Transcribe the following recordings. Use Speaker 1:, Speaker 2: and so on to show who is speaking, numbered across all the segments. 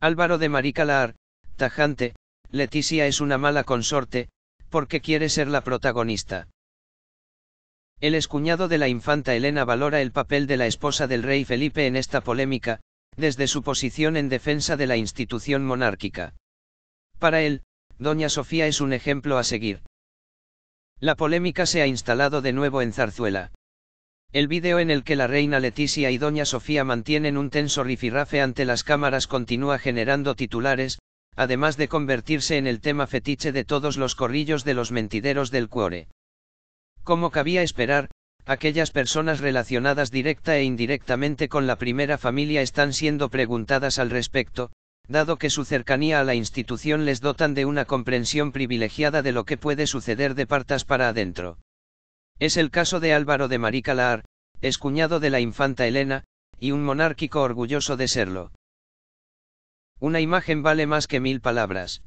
Speaker 1: Álvaro de Maricalar, tajante, Leticia es una mala consorte, porque quiere ser la protagonista. El escuñado de la infanta Elena valora el papel de la esposa del rey Felipe en esta polémica, desde su posición en defensa de la institución monárquica. Para él, Doña Sofía es un ejemplo a seguir. La polémica se ha instalado de nuevo en Zarzuela. El vídeo en el que la reina Leticia y doña Sofía mantienen un tenso rifirrafe ante las cámaras continúa generando titulares, además de convertirse en el tema fetiche de todos los corrillos de los mentideros del cuore. Como cabía esperar, aquellas personas relacionadas directa e indirectamente con la primera familia están siendo preguntadas al respecto, dado que su cercanía a la institución les dotan de una comprensión privilegiada de lo que puede suceder de partas para adentro. Es el caso de Álvaro de Maricalar, es de la infanta Elena, y un monárquico orgulloso de serlo. Una imagen vale más que mil palabras.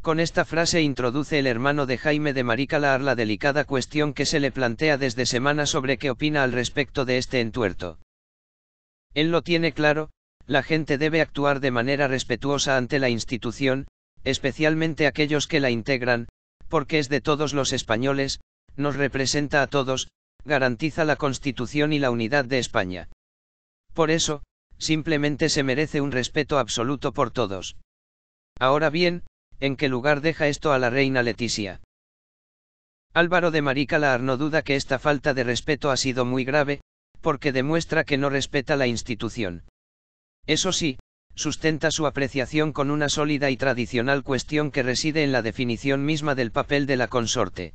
Speaker 1: Con esta frase introduce el hermano de Jaime de Maricalar la delicada cuestión que se le plantea desde semana sobre qué opina al respecto de este entuerto. Él lo tiene claro, la gente debe actuar de manera respetuosa ante la institución, especialmente aquellos que la integran, porque es de todos los españoles, nos representa a todos, garantiza la Constitución y la unidad de España. Por eso, simplemente se merece un respeto absoluto por todos. Ahora bien, ¿en qué lugar deja esto a la reina Leticia? Álvaro de Maricalar no duda que esta falta de respeto ha sido muy grave, porque demuestra que no respeta la institución. Eso sí, sustenta su apreciación con una sólida y tradicional cuestión que reside en la definición misma del papel de la consorte.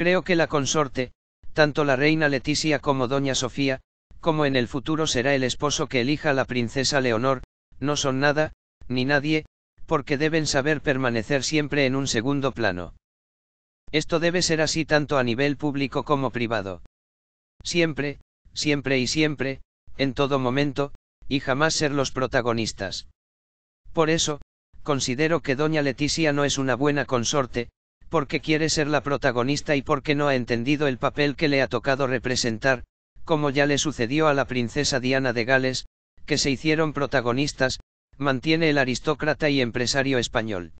Speaker 1: Creo que la consorte, tanto la reina Leticia como doña Sofía, como en el futuro será el esposo que elija la princesa Leonor, no son nada, ni nadie, porque deben saber permanecer siempre en un segundo plano. Esto debe ser así tanto a nivel público como privado. Siempre, siempre y siempre, en todo momento, y jamás ser los protagonistas. Por eso, considero que doña Leticia no es una buena consorte, porque quiere ser la protagonista y porque no ha entendido el papel que le ha tocado representar, como ya le sucedió a la princesa Diana de Gales, que se hicieron protagonistas, mantiene el aristócrata y empresario español.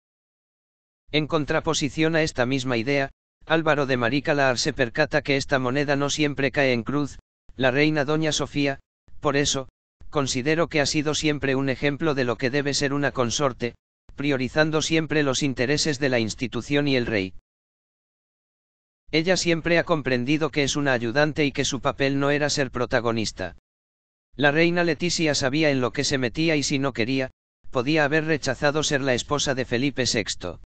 Speaker 1: En contraposición a esta misma idea, Álvaro de Maricalar se percata que esta moneda no siempre cae en cruz, la reina Doña Sofía, por eso, considero que ha sido siempre un ejemplo de lo que debe ser una consorte, priorizando siempre los intereses de la institución y el rey. Ella siempre ha comprendido que es una ayudante y que su papel no era ser protagonista. La reina Leticia sabía en lo que se metía y si no quería, podía haber rechazado ser la esposa de Felipe VI.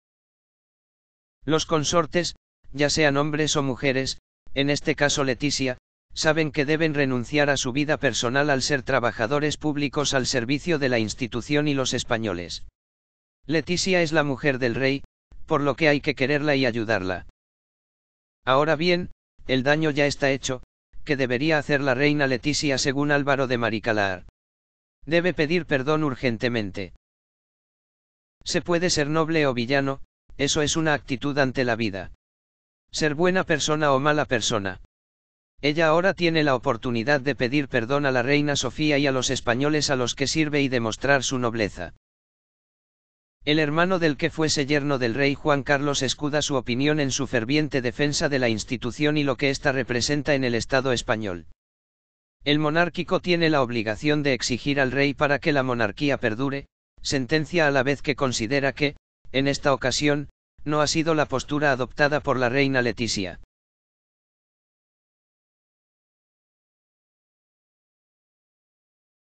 Speaker 1: Los consortes, ya sean hombres o mujeres, en este caso Leticia, saben que deben renunciar a su vida personal al ser trabajadores públicos al servicio de la institución y los españoles. Leticia es la mujer del rey, por lo que hay que quererla y ayudarla. Ahora bien, el daño ya está hecho, que debería hacer la reina Leticia según Álvaro de Maricalar. Debe pedir perdón urgentemente. Se puede ser noble o villano, eso es una actitud ante la vida. Ser buena persona o mala persona. Ella ahora tiene la oportunidad de pedir perdón a la reina Sofía y a los españoles a los que sirve y demostrar su nobleza. El hermano del que fuese yerno del rey Juan Carlos escuda su opinión en su ferviente defensa de la institución y lo que ésta representa en el Estado español. El monárquico tiene la obligación de exigir al rey para que la monarquía perdure, sentencia a la vez que considera que, en esta ocasión, no ha sido la postura adoptada por la reina Leticia.